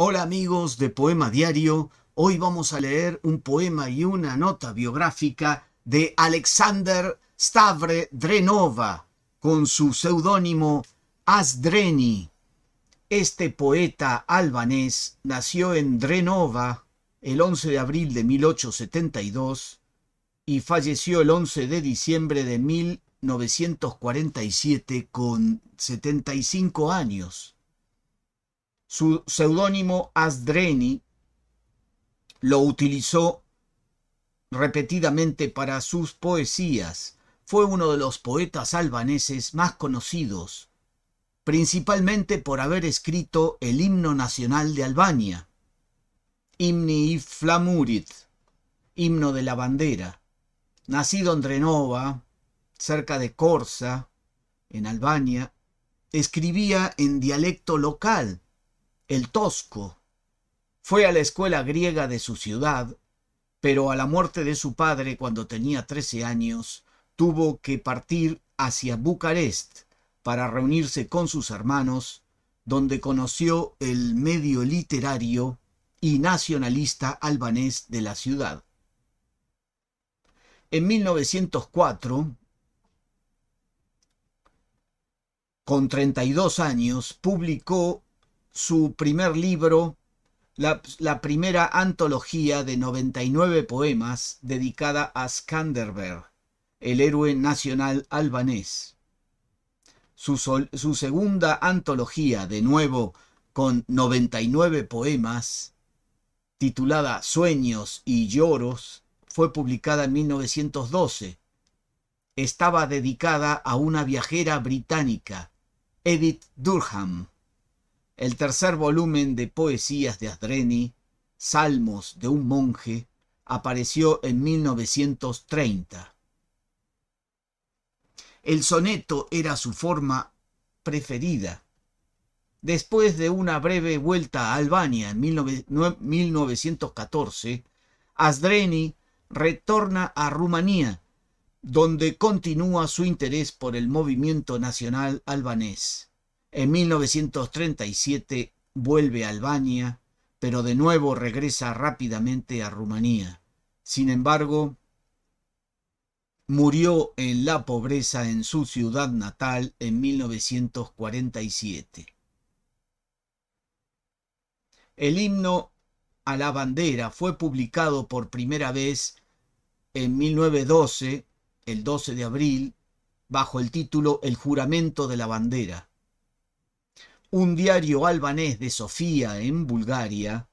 Hola amigos de Poema Diario, hoy vamos a leer un poema y una nota biográfica de Alexander Stavre Drenova con su seudónimo Asdreni. Este poeta albanés nació en Drenova el 11 de abril de 1872 y falleció el 11 de diciembre de 1947 con 75 años. Su seudónimo Asdreni lo utilizó repetidamente para sus poesías. Fue uno de los poetas albaneses más conocidos, principalmente por haber escrito el himno nacional de Albania, Himni i Flamurit, himno de la bandera. Nacido en Drenova, cerca de Corsa, en Albania, escribía en dialecto local, el Tosco. Fue a la escuela griega de su ciudad, pero a la muerte de su padre cuando tenía 13 años, tuvo que partir hacia Bucarest para reunirse con sus hermanos, donde conoció el medio literario y nacionalista albanés de la ciudad. En 1904, con 32 años, publicó su primer libro, la, primera antología de 99 poemas dedicada a Skanderberg, el héroe nacional albanés. Su, su, segunda antología, de nuevo con 99 poemas, titulada Sueños y Lloros, fue publicada en 1912. Estaba dedicada a una viajera británica, Edith Durham el tercer volumen de poesías de Asdreni, Salmos de un monje, apareció en 1930. El soneto era su forma preferida. Después de una breve vuelta a Albania en 1914, Asdreni retorna a Rumanía, donde continúa su interés por el movimiento nacional albanés. En 1937 vuelve a Albania, pero de nuevo regresa rápidamente a Rumanía. Sin embargo, murió en la pobreza en su ciudad natal en 1947. El himno a la bandera fue publicado por primera vez en 1912, el 12 de abril, bajo el título El juramento de la bandera un diario albanés de Sofía en Bulgaria,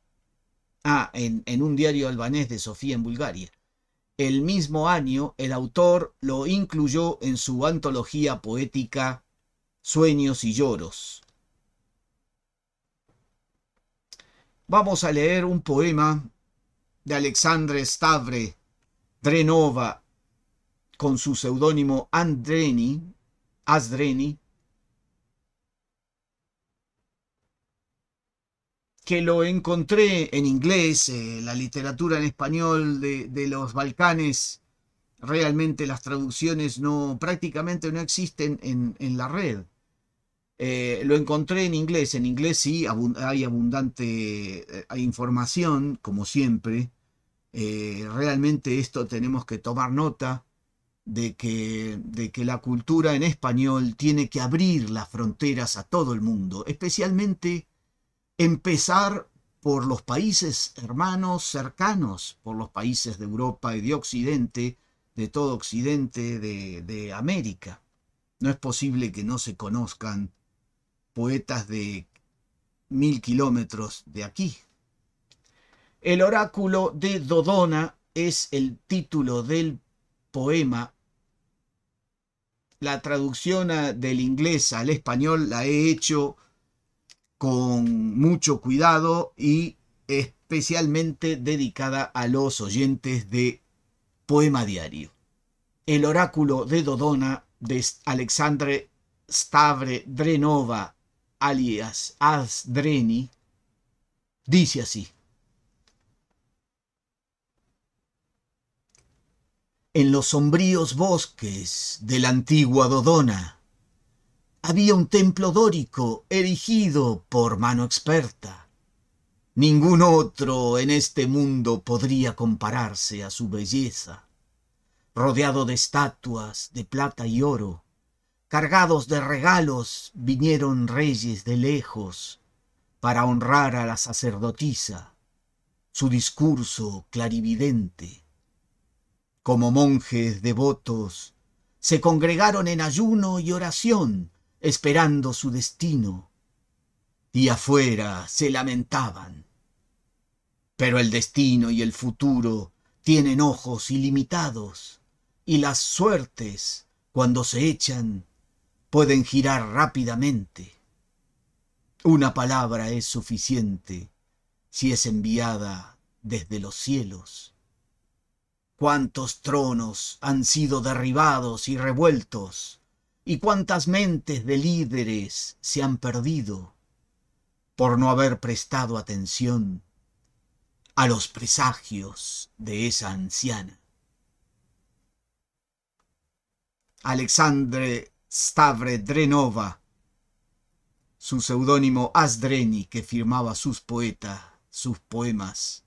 ah, en, un diario albanés de Sofía en Bulgaria, el mismo año el autor lo incluyó en su antología poética Sueños y Lloros. Vamos a leer un poema de Alexandre Stavre Drenova con su seudónimo Andreni, Asdreni, que lo encontré en inglés, eh, la literatura en español de, los Balcanes, realmente las traducciones no, prácticamente no existen en, la red. Eh, lo encontré en inglés, en inglés sí hay abundante eh, hay información, como siempre. realmente esto tenemos que tomar nota de que, de que la cultura en español tiene que abrir las fronteras a todo el mundo, especialmente empezar por los países hermanos cercanos, por los países de Europa y de Occidente, de todo Occidente, de, América. No es posible que no se conozcan poetas de mil kilómetros de aquí. El oráculo de Dodona es el título del poema. La traducción del inglés al español la he hecho con mucho cuidado y especialmente dedicada a los oyentes de Poema Diario. El oráculo de Dodona de Alexandre Stavre Drenova, alias As-Dreni, dice así. En los sombríos bosques de la antigua Dodona, había un templo dórico erigido por mano experta. Ningún otro en este mundo podría compararse a su belleza. Rodeado de estatuas de plata y oro, cargados de regalos, vinieron reyes de lejos para honrar a la sacerdotisa, su discurso clarividente. Como monjes devotos, se congregaron en ayuno y oración esperando su destino, y afuera se lamentaban. Pero el destino y el futuro tienen ojos ilimitados, y las suertes, cuando se echan, pueden girar rápidamente. Una palabra es suficiente si es enviada desde los cielos. Cuántos tronos han sido derribados y revueltos y cuántas mentes de líderes se han perdido por no haber prestado atención a los presagios de esa anciana. Alexandre Stavre Drenova, su seudónimo Asdreni que firmaba sus poetas, sus poemas.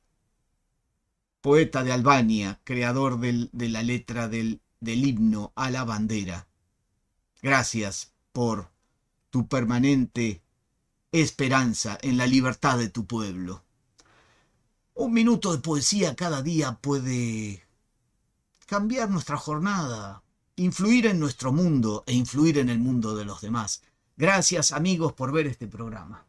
Poeta de Albania, creador de la letra del himno a la bandera Gracias por tu permanente esperanza en la libertad de tu pueblo. Un minuto de poesía cada día puede cambiar nuestra jornada, influir en nuestro mundo e influir en el mundo de los demás. Gracias amigos por ver este programa.